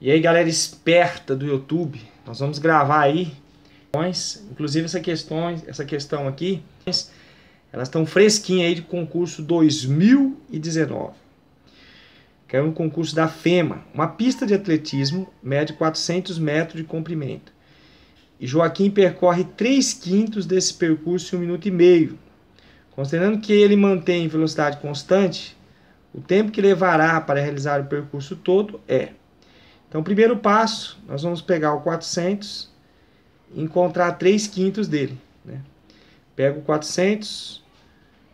E aí, galera esperta do YouTube, nós vamos gravar aí inclusive essa questão, essa questão aqui, elas estão fresquinhas aí de concurso 2019. é um concurso da FEMA, uma pista de atletismo mede 400 metros de comprimento. E Joaquim percorre 3 quintos desse percurso em um minuto e meio. Considerando que ele mantém velocidade constante, o tempo que levará para realizar o percurso todo é então, primeiro passo, nós vamos pegar o 400 e encontrar 3 quintos dele. Né? Pega o 400,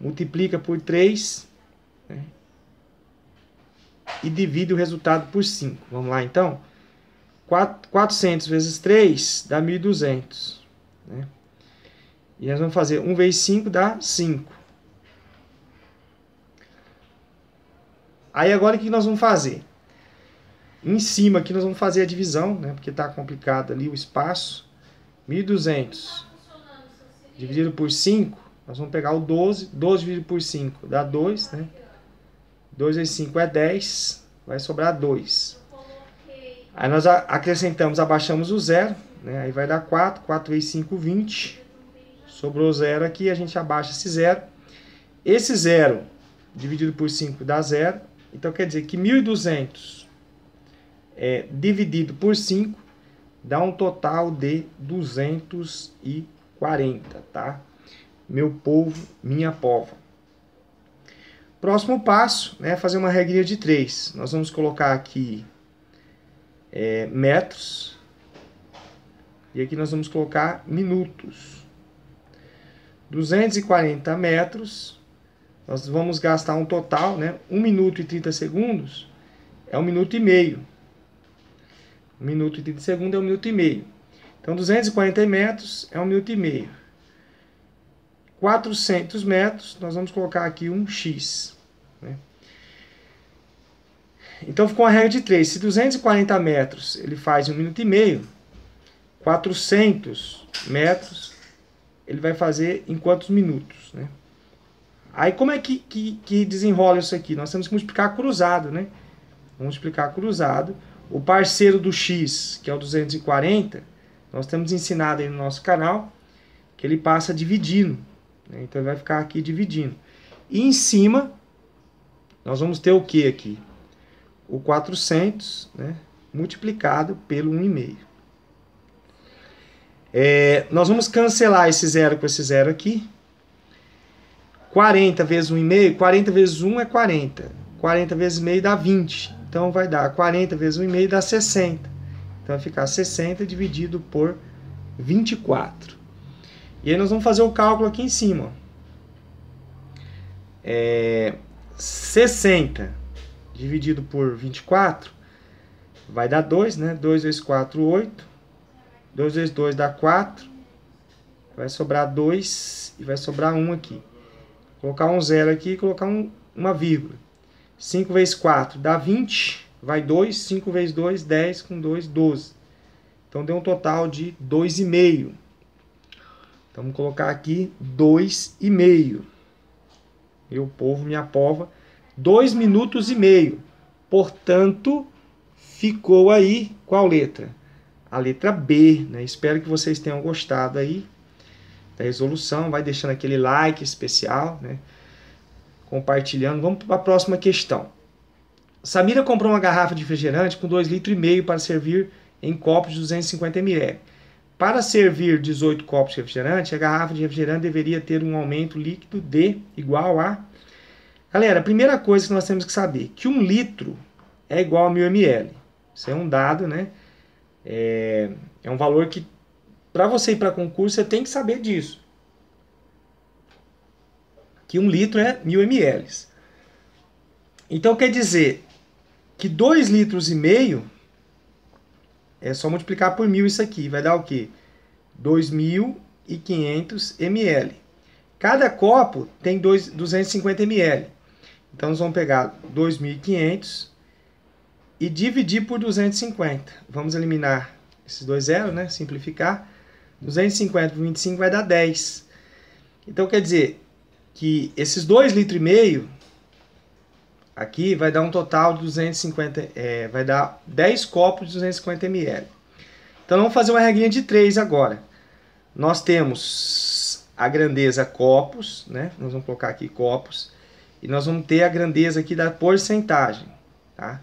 multiplica por 3 né? e divide o resultado por 5. Vamos lá, então? 400 vezes 3 dá 1.200. Né? E nós vamos fazer 1 vezes 5 dá 5. Aí agora o que nós vamos fazer? Em cima aqui nós vamos fazer a divisão, né? Porque tá complicado ali o espaço. 1.200 dividido por 5, nós vamos pegar o 12. 12 dividido por 5 dá 2, né? 2 vezes 5 é 10, vai sobrar 2. Aí nós acrescentamos, abaixamos o zero, né? aí vai dar 4, 4 vezes 5, 20. Sobrou zero aqui, a gente abaixa esse zero. Esse zero dividido por 5 dá zero. Então quer dizer que 1.200 é, dividido por 5 dá um total de 240, tá? Meu povo, minha pova. Próximo passo né, é fazer uma regrinha de 3. Nós vamos colocar aqui é, metros e aqui nós vamos colocar minutos. 240 metros, nós vamos gastar um total, né? 1 minuto e 30 segundos é 1 minuto e meio minuto e 30 segundos é um minuto e meio. Então, 240 metros é um minuto e meio. 400 metros, nós vamos colocar aqui um X. Né? Então, ficou a regra de 3. Se 240 metros ele faz um minuto e meio, 400 metros ele vai fazer em quantos minutos, né? Aí como é que, que, que desenrola isso aqui? Nós temos que multiplicar cruzado, né? Vamos multiplicar cruzado. O parceiro do X, que é o 240, nós temos ensinado aí no nosso canal que ele passa dividindo. Né? Então ele vai ficar aqui dividindo. E em cima, nós vamos ter o que aqui? O 400 né? multiplicado pelo 1,5. É, nós vamos cancelar esse zero com esse zero aqui. 40 vezes 1,5, 40 vezes 1 é 40. 40 vezes meio dá 20. Então vai dar 40 vezes 1,5 dá 60. Então vai ficar 60 dividido por 24. E aí nós vamos fazer o cálculo aqui em cima. É, 60 dividido por 24 vai dar 2, né? 2 vezes 4, 8. 2 vezes 2 dá 4. Vai sobrar 2 e vai sobrar 1 aqui. Vou colocar um zero aqui e colocar um, uma vírgula. 5 vezes 4 dá 20, vai 2, 5 vezes 2, 10, com 2, 12. Então deu um total de 2,5. Então vamos colocar aqui 2,5. Meu povo, minha pova, 2 minutos e meio. Portanto, ficou aí qual letra? A letra B, né? Espero que vocês tenham gostado aí da resolução. Vai deixando aquele like especial, né? compartilhando. Vamos para a próxima questão. Samira comprou uma garrafa de refrigerante com 2,5 litros e meio para servir em copos de 250 ml. Para servir 18 copos de refrigerante, a garrafa de refrigerante deveria ter um aumento líquido de igual a. Galera, a primeira coisa que nós temos que saber que um litro é igual a 1000 ml. Isso é um dado, né? É, é um valor que, para você ir para concurso, você tem que saber disso que um litro é 1000 ml. Então quer dizer que 2 litros e meio é só multiplicar por 1000 isso aqui, vai dar o quê? 2500 ml. Cada copo tem 2, 250 ml. Então nós vamos pegar 2500 e dividir por 250. Vamos eliminar esses dois zeros, né? Simplificar. 250 por 25 vai dar 10. Então quer dizer, que esses 2,5 litros e meio aqui vai dar um total de 250, é, vai dar 10 copos de 250 ml. Então vamos fazer uma regrinha de 3 agora. Nós temos a grandeza copos, né? Nós vamos colocar aqui copos e nós vamos ter a grandeza aqui da porcentagem, tá?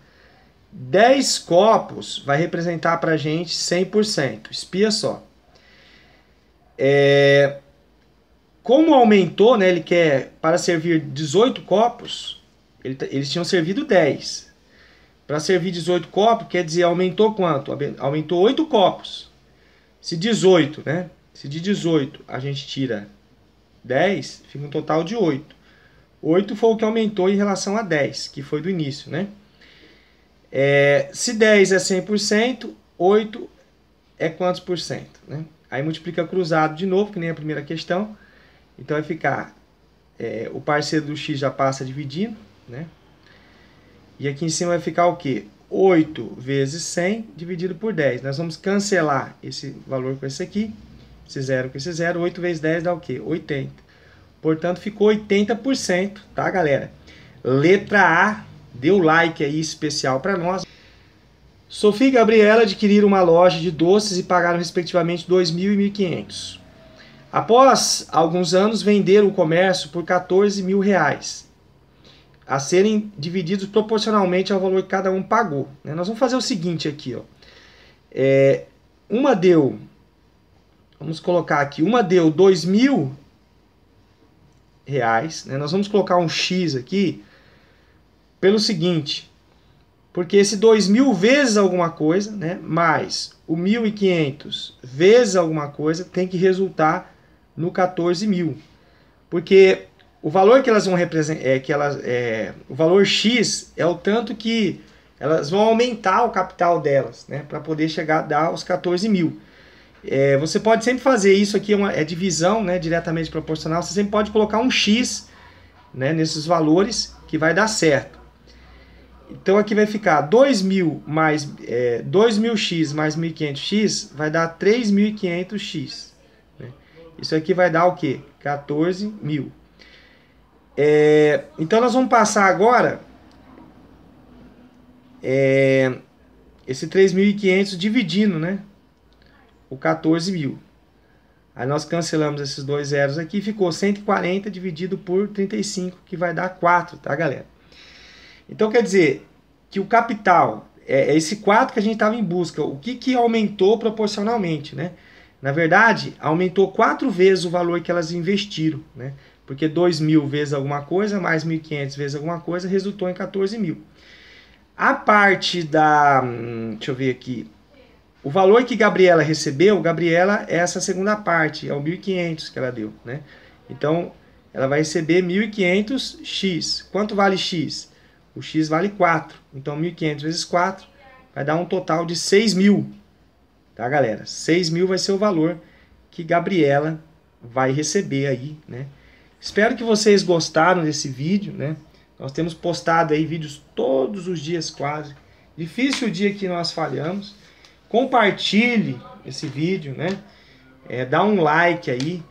10 copos vai representar para a gente 100%. Espia só. É, como aumentou, né, ele quer para servir 18 copos, ele, eles tinham servido 10. Para servir 18 copos, quer dizer, aumentou quanto? Aumentou 8 copos. Se 18, né? Se de 18 a gente tira 10, fica um total de 8. 8 foi o que aumentou em relação a 10, que foi do início, né? É, se 10 é 100%, 8 é quantos por cento, né? Aí multiplica cruzado de novo, que nem a primeira questão. Então vai ficar é, o parceiro do x já passa dividindo, né? E aqui em cima vai ficar o quê? 8 vezes 100 dividido por 10. Nós vamos cancelar esse valor com esse aqui, esse zero com esse zero. 8 vezes 10 dá o quê? 80. Portanto, ficou 80%, tá, galera? Letra A, dê o like aí especial para nós. Sofia e Gabriela adquiriram uma loja de doces e pagaram respectivamente 2.000 e 1.500. Após alguns anos, venderam o comércio por 14 mil reais, a serem divididos proporcionalmente ao valor que cada um pagou. Né? Nós vamos fazer o seguinte aqui, ó. É, uma deu, vamos colocar aqui, uma deu 2 mil reais, né? nós vamos colocar um X aqui, pelo seguinte, porque esse 2 mil vezes alguma coisa, né, mais o 1.500 vezes alguma coisa, tem que resultar no 14 mil. Porque o valor que elas vão representar, é, que elas, é, o valor X é o tanto que elas vão aumentar o capital delas, né, para poder chegar a dar os 14 mil. É, você pode sempre fazer isso aqui, é, uma, é divisão né, diretamente proporcional, você sempre pode colocar um X né, nesses valores que vai dar certo. Então aqui vai ficar 2.000 mais é, 2.000x mais 1.500x vai dar 3.500x. Isso aqui vai dar o quê? 14 mil. É, então nós vamos passar agora é, esse 3.500 dividindo, né? O 14 mil. Aí nós cancelamos esses dois zeros aqui, ficou 140 dividido por 35, que vai dar 4, tá galera? Então quer dizer que o capital, é, é esse 4 que a gente estava em busca, o que, que aumentou proporcionalmente, né? Na verdade, aumentou quatro vezes o valor que elas investiram, né? Porque 2 mil vezes alguma coisa, mais 1.500 vezes alguma coisa, resultou em 14 mil. A parte da. Hum, deixa eu ver aqui. O valor que Gabriela recebeu, Gabriela é essa segunda parte, é o 1.500 que ela deu, né? Então, ela vai receber 1.500x. Quanto vale x? O x vale 4. Então, 1.500 vezes 4 vai dar um total de 6 mil, Tá, galera? 6 mil vai ser o valor que Gabriela vai receber aí, né? Espero que vocês gostaram desse vídeo, né? Nós temos postado aí vídeos todos os dias quase. Difícil o dia que nós falhamos. Compartilhe esse vídeo, né? É, dá um like aí.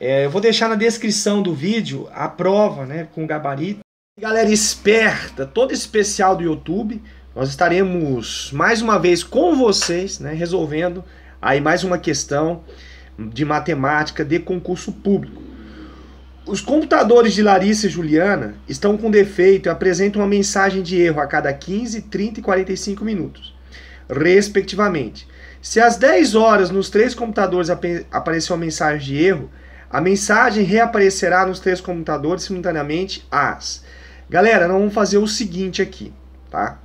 É, eu vou deixar na descrição do vídeo a prova, né? Com gabarito. Galera esperta, todo especial do YouTube nós estaremos mais uma vez com vocês, né, resolvendo aí mais uma questão de matemática de concurso público. Os computadores de Larissa e Juliana estão com defeito e apresentam uma mensagem de erro a cada 15, 30 e 45 minutos, respectivamente. Se às 10 horas nos três computadores ap apareceu uma mensagem de erro, a mensagem reaparecerá nos três computadores simultaneamente às. Galera, nós vamos fazer o seguinte aqui, tá?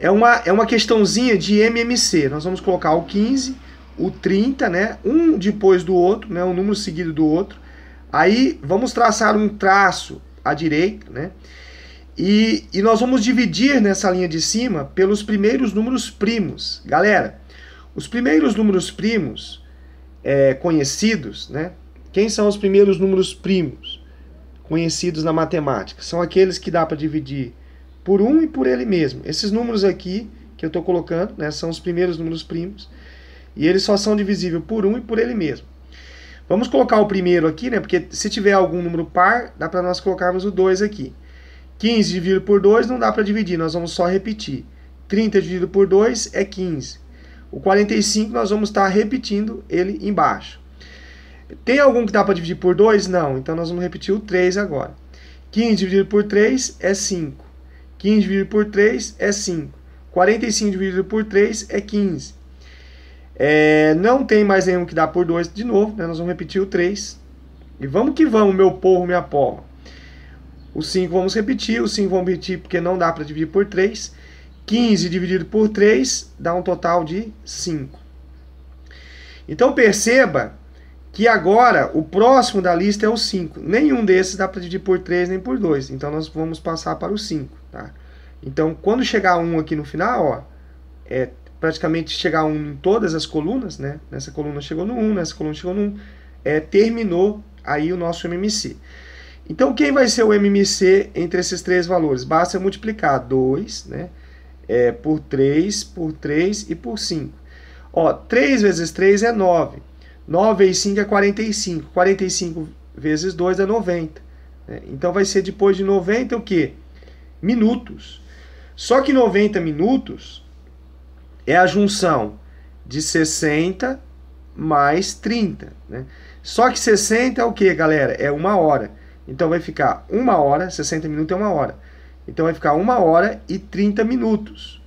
É uma, é uma questãozinha de MMC. Nós vamos colocar o 15, o 30, né? Um depois do outro, né? Um número seguido do outro. Aí vamos traçar um traço à direita, né? E, e nós vamos dividir nessa linha de cima pelos primeiros números primos. Galera, os primeiros números primos é, conhecidos, né? Quem são os primeiros números primos conhecidos na matemática? São aqueles que dá para dividir por um e por ele mesmo. Esses números aqui que eu estou colocando né, são os primeiros números primos, e eles só são divisíveis por um e por ele mesmo. Vamos colocar o primeiro aqui, né, porque se tiver algum número par, dá para nós colocarmos o 2 aqui. 15 dividido por 2 não dá para dividir, nós vamos só repetir. 30 dividido por 2 é 15. O 45 nós vamos estar tá repetindo ele embaixo. Tem algum que dá para dividir por 2? Não, então nós vamos repetir o 3 agora. 15 dividido por 3 é 5. 15 dividido por 3 é 5. 45 dividido por 3 é 15. É, não tem mais nenhum que dá por 2 de novo, né? nós vamos repetir o 3. E vamos que vamos, meu povo, minha pova. O 5 vamos repetir, o 5 vamos repetir porque não dá para dividir por 3. 15 dividido por 3 dá um total de 5. Então perceba que agora o próximo da lista é o 5. Nenhum desses dá para dividir por 3 nem por 2. Então nós vamos passar para o 5. Tá? Então, quando chegar um aqui no final, ó, é praticamente chegar um em todas as colunas, né? Nessa coluna chegou no 1, nessa coluna chegou no 1, é, terminou aí o nosso MMC. Então, quem vai ser o MMC entre esses três valores? Basta multiplicar 2 né, é, por 3, por 3 e por 5. Ó, 3 vezes 3 é 9. 9 vezes 5 é 45. 45 vezes 2 é 90. Né? Então, vai ser depois de 90 o quê? minutos. Só que 90 minutos é a junção de 60 mais 30. Né? Só que 60 é o que, galera? É uma hora. Então vai ficar uma hora, 60 minutos é uma hora. Então vai ficar uma hora e 30 minutos.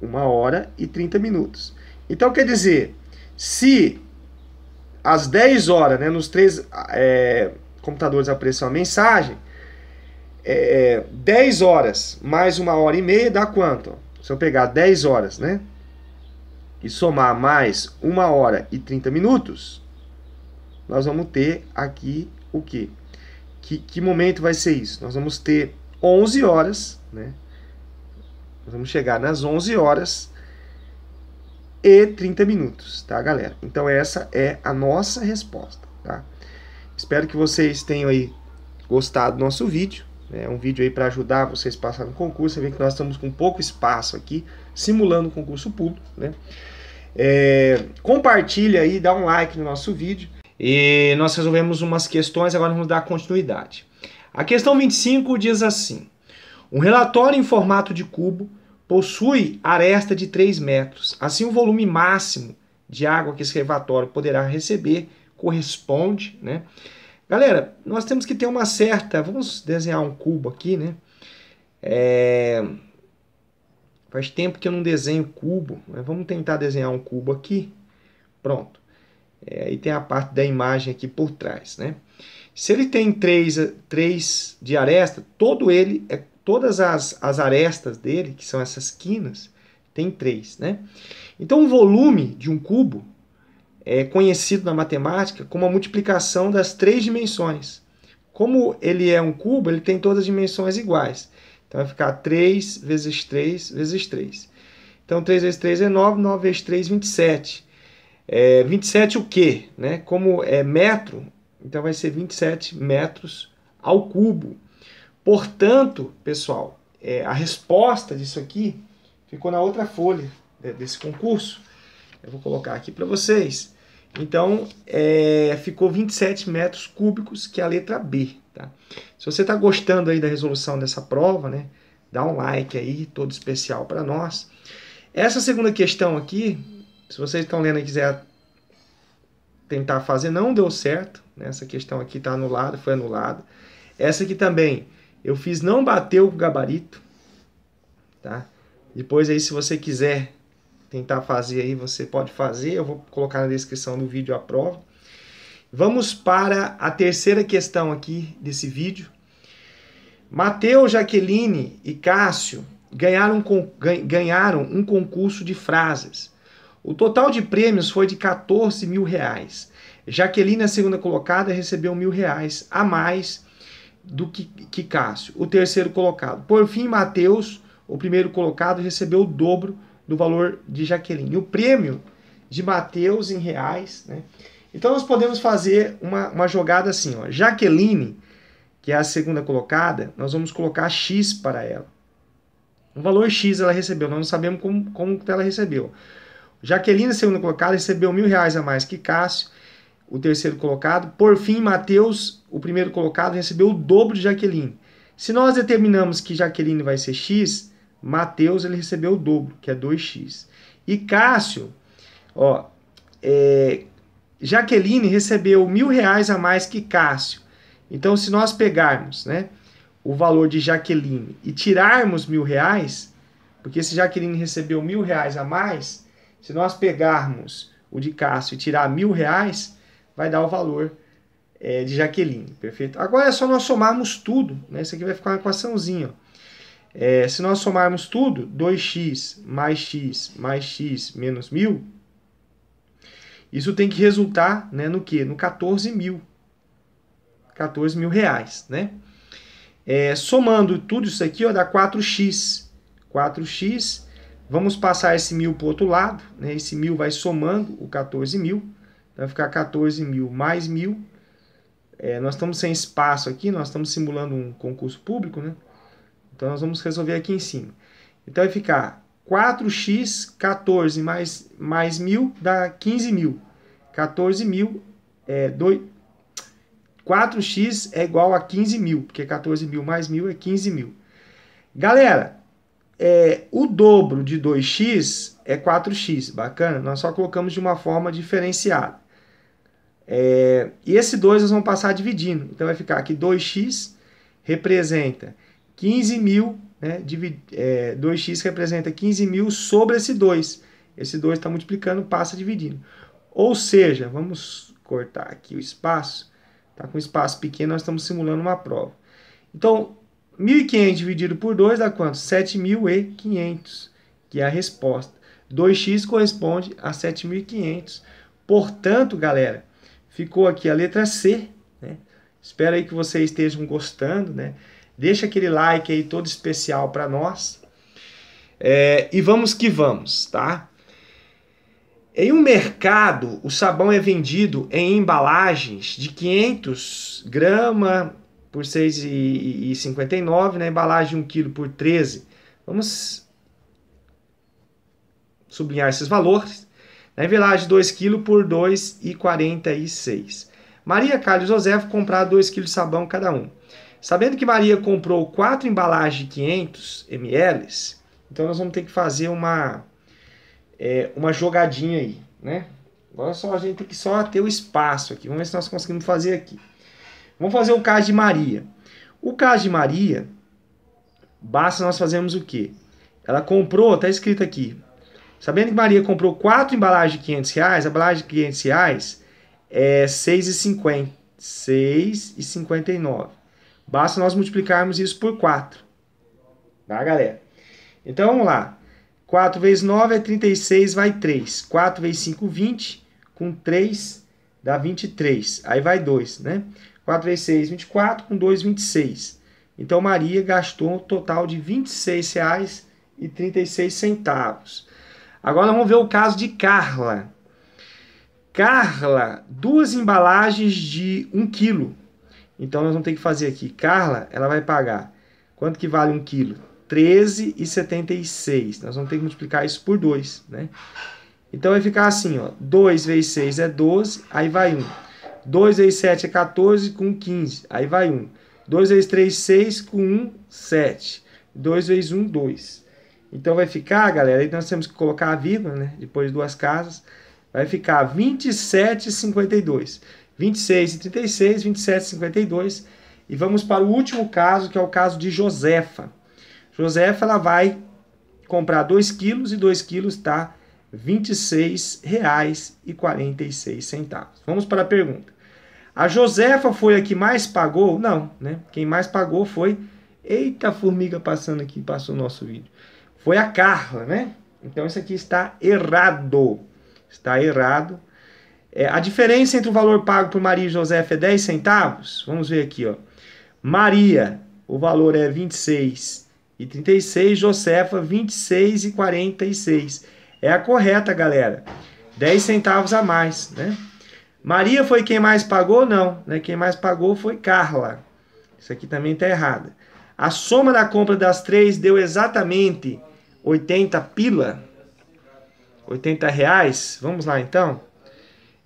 Uma hora e 30 minutos. Então quer dizer, se às 10 horas, né, nos três é, computadores apareceu a mensagem, é, 10 é, horas mais uma hora e meia dá quanto? Se eu pegar 10 horas, né? E somar mais uma hora e 30 minutos, nós vamos ter aqui o quê? Que, que momento vai ser isso? Nós vamos ter 11 horas, né? Nós vamos chegar nas 11 horas e 30 minutos, tá, galera? Então essa é a nossa resposta, tá? Espero que vocês tenham aí gostado do nosso vídeo. É um vídeo aí para ajudar vocês a passar no concurso. Você vê que nós estamos com pouco espaço aqui, simulando o concurso público, né? É, compartilha aí, dá um like no nosso vídeo. E nós resolvemos umas questões, agora vamos dar continuidade. A questão 25 diz assim: Um relatório em formato de cubo possui aresta de 3 metros. Assim, o volume máximo de água que esse reservatório poderá receber corresponde, né? Galera, nós temos que ter uma certa. Vamos desenhar um cubo aqui, né? É... Faz tempo que eu não desenho cubo, mas vamos tentar desenhar um cubo aqui. Pronto. É, e tem a parte da imagem aqui por trás, né? Se ele tem três, três de aresta, todo ele, é, todas as, as arestas dele, que são essas quinas, tem três, né? Então o volume de um cubo é conhecido na matemática como a multiplicação das três dimensões. Como ele é um cubo, ele tem todas as dimensões iguais. Então vai ficar 3 vezes 3 vezes 3. Então 3 vezes 3 é 9, 9 vezes 3 27. É, 27 o quê? Né? Como é metro, então vai ser 27 metros ao cubo. Portanto, pessoal, é, a resposta disso aqui ficou na outra folha desse concurso. Eu vou colocar aqui para vocês. Então, é, ficou 27 metros cúbicos, que é a letra B. Tá? Se você está gostando aí da resolução dessa prova, né, dá um like aí, todo especial para nós. Essa segunda questão aqui, se vocês estão lendo e quiser tentar fazer, não deu certo. Né? Essa questão aqui está anulada, foi anulada. Essa aqui também, eu fiz não bateu o gabarito. Tá? Depois aí, se você quiser tentar fazer aí, você pode fazer. Eu vou colocar na descrição do vídeo a prova. Vamos para a terceira questão aqui desse vídeo. Mateus, Jaqueline e Cássio ganharam, ganharam um concurso de frases. O total de prêmios foi de 14 mil reais. Jaqueline, a segunda colocada, recebeu mil reais a mais do que, que Cássio, o terceiro colocado. Por fim, Mateus, o primeiro colocado, recebeu o dobro do valor de Jaqueline. o prêmio de Mateus em reais. Né? Então nós podemos fazer uma, uma jogada assim. Ó. Jaqueline, que é a segunda colocada, nós vamos colocar X para ela. Um valor X ela recebeu, nós não sabemos como, como ela recebeu. Jaqueline, segunda colocada, recebeu mil reais a mais que Cássio, o terceiro colocado. Por fim, Mateus, o primeiro colocado, recebeu o dobro de Jaqueline. Se nós determinamos que Jaqueline vai ser X, Mateus ele recebeu o dobro, que é 2x. E Cássio, ó, é, Jaqueline recebeu mil reais a mais que Cássio. Então, se nós pegarmos né, o valor de Jaqueline e tirarmos mil reais, porque se Jaqueline recebeu mil reais a mais, se nós pegarmos o de Cássio e tirar mil reais, vai dar o valor é, de Jaqueline, perfeito? Agora é só nós somarmos tudo, né? Isso aqui vai ficar uma equaçãozinha, ó. É, se nós somarmos tudo, 2x mais x mais x menos 1.000, isso tem que resultar né, no quê? No 14 mil. 14 mil reais, né? É, somando tudo isso aqui, ó, dá 4x. 4x, vamos passar esse mil para o outro lado, né? Esse mil vai somando o 14 mil. Vai ficar 14 mil mais mil. É, nós estamos sem espaço aqui, nós estamos simulando um concurso público, né? Então, nós vamos resolver aqui em cima. Então, vai ficar 4x, 14 mais, mais 1.000 dá 15.000. 14.000 é 2... 4x é igual a 15.000, porque 14.000 mais 1.000 é 15.000. Galera, é, o dobro de 2x é 4x, bacana? Nós só colocamos de uma forma diferenciada. É, e esse 2 nós vamos passar dividindo. Então vai ficar aqui 2x representa 15 mil, né, é, 2x representa 15 mil sobre esse 2. Esse 2 está multiplicando, passa dividindo. Ou seja, vamos cortar aqui o espaço. Tá com espaço pequeno, nós estamos simulando uma prova. Então, 1.500 dividido por 2 dá quanto? 7.500, que é a resposta. 2x corresponde a 7.500. Portanto, galera, ficou aqui a letra C. Né? Espero aí que vocês estejam gostando, né? Deixa aquele like aí todo especial para nós. É, e vamos que vamos, tá? Em um mercado, o sabão é vendido em embalagens de 500 gramas por 6,59, na embalagem 1 kg por 13. Vamos sublinhar esses valores. Na embalagem 2 kg por 2,46. Maria Carlos José comprar 2 kg de sabão cada um. Sabendo que Maria comprou quatro embalagens de 500 ml, então nós vamos ter que fazer uma, é, uma jogadinha aí, né? Agora só a gente tem que só ter o espaço aqui. Vamos ver se nós conseguimos fazer aqui. Vamos fazer o caso de Maria. O caso de Maria, basta nós fazermos o quê? Ela comprou, está escrito aqui. Sabendo que Maria comprou quatro embalagens de 500 reais, a embalagem de 500 reais é R$ 6,59. Basta nós multiplicarmos isso por 4. Tá, galera? Então, vamos lá. 4 vezes 9 é 36, vai 3. 4 vezes 5, 20. Com 3, dá 23. Aí vai 2, né? 4 vezes 6, 24. Com 2, 26. Então, Maria gastou um total de R$ 26,36. Agora, vamos ver o caso de Carla. Carla, duas embalagens de 1 um quilo então nós vamos ter que fazer aqui. Carla, ela vai pagar. Quanto que vale um quilo? 13,76. Nós vamos ter que multiplicar isso por 2, né? Então vai ficar assim, ó. 2 vezes 6 é 12, aí vai 1. 2 vezes 7 é 14, com 15, aí vai 1. 2 vezes 3, 6, com 1, 7. 2 vezes 1, 2. Então vai ficar, galera, aí nós temos que colocar a vírgula, né? Depois duas casas. Vai ficar 27,52. 26 e 36, 27 e 52. E vamos para o último caso, que é o caso de Josefa. Josefa ela vai comprar 2 quilos e 2 quilos está R$ 26,46. Vamos para a pergunta. A Josefa foi a que mais pagou? Não, né? Quem mais pagou foi. Eita, formiga passando aqui, passou o nosso vídeo. Foi a Carla, né? Então isso aqui está errado. Está errado. É, a diferença entre o valor pago por Maria e José é 10 centavos. Vamos ver aqui, ó. Maria, o valor é 26 e 36, Josefa 26 e 46. É a correta, galera. 10 centavos a mais, né? Maria foi quem mais pagou? Não, né? Quem mais pagou foi Carla. Isso aqui também está errado. A soma da compra das três deu exatamente 80 pila, 80 reais. Vamos lá então.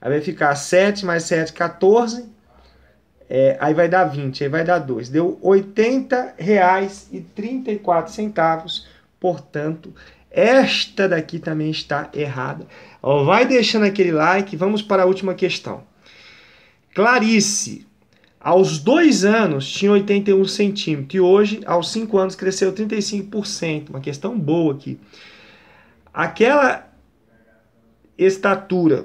Aí vai ficar 7 mais 7, 14. É, aí vai dar 20, aí vai dar 2. Deu R$ 80,34. Portanto, esta daqui também está errada. Ó, vai deixando aquele like. Vamos para a última questão. Clarice, aos 2 anos tinha 81 centímetros e hoje, aos 5 anos, cresceu 35%. Uma questão boa aqui. Aquela estatura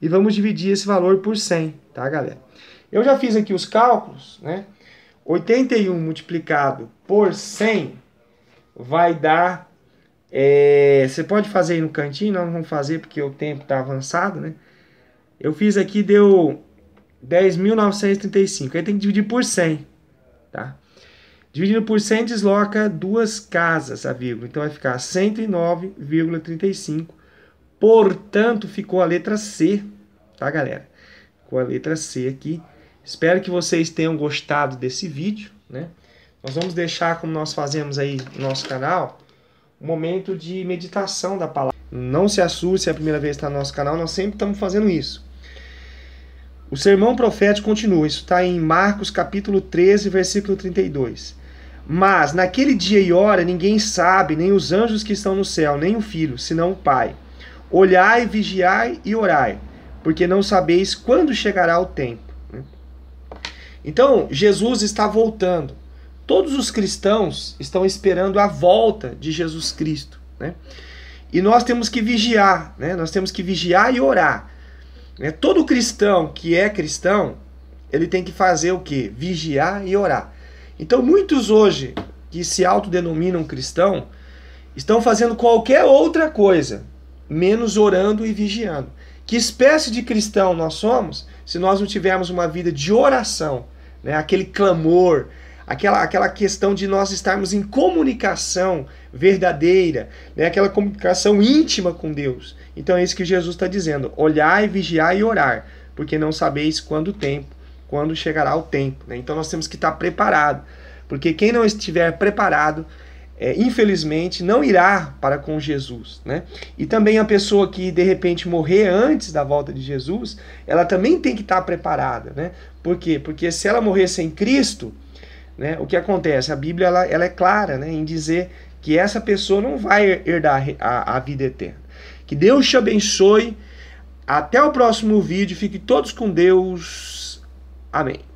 e vamos dividir esse valor por 100, tá, galera? Eu já fiz aqui os cálculos, né? 81 multiplicado por 100 vai dar... É, você pode fazer aí no cantinho, nós não vamos fazer porque o tempo está avançado, né? Eu fiz aqui, deu 10.935. Aí tem que dividir por 100, tá? Dividindo por 100 desloca duas casas a vírgula. Então vai ficar 109,35 Portanto, ficou a letra C, tá, galera? Ficou a letra C aqui. Espero que vocês tenham gostado desse vídeo, né? Nós vamos deixar, como nós fazemos aí no nosso canal, um momento de meditação da palavra. Não se assuste se é a primeira vez que está no nosso canal, nós sempre estamos fazendo isso. O sermão profético continua, isso está em Marcos capítulo 13, versículo 32. Mas naquele dia e hora ninguém sabe, nem os anjos que estão no céu, nem o filho, senão o Pai. Olhai, vigiai e orai, porque não sabeis quando chegará o tempo. Né? Então, Jesus está voltando. Todos os cristãos estão esperando a volta de Jesus Cristo. Né? E nós temos que vigiar, né? nós temos que vigiar e orar. Né? Todo cristão que é cristão, ele tem que fazer o que? Vigiar e orar. Então, muitos hoje que se autodenominam cristão estão fazendo qualquer outra coisa menos orando e vigiando. Que espécie de cristão nós somos se nós não tivermos uma vida de oração, né? aquele clamor, aquela, aquela questão de nós estarmos em comunicação verdadeira, né? aquela comunicação íntima com Deus. Então é isso que Jesus está dizendo: olhar, e vigiar e orar, porque não sabeis quando o tempo, quando chegará o tempo. Né? Então nós temos que estar preparado, porque quem não estiver preparado é, infelizmente, não irá para com Jesus. Né? E também a pessoa que de repente morrer antes da volta de Jesus, ela também tem que estar preparada. Né? Por quê? Porque se ela morrer sem Cristo, né, o que acontece? A Bíblia ela, ela é clara né, em dizer que essa pessoa não vai herdar a, a vida eterna. Que Deus te abençoe. Até o próximo vídeo. Fiquem todos com Deus. Amém.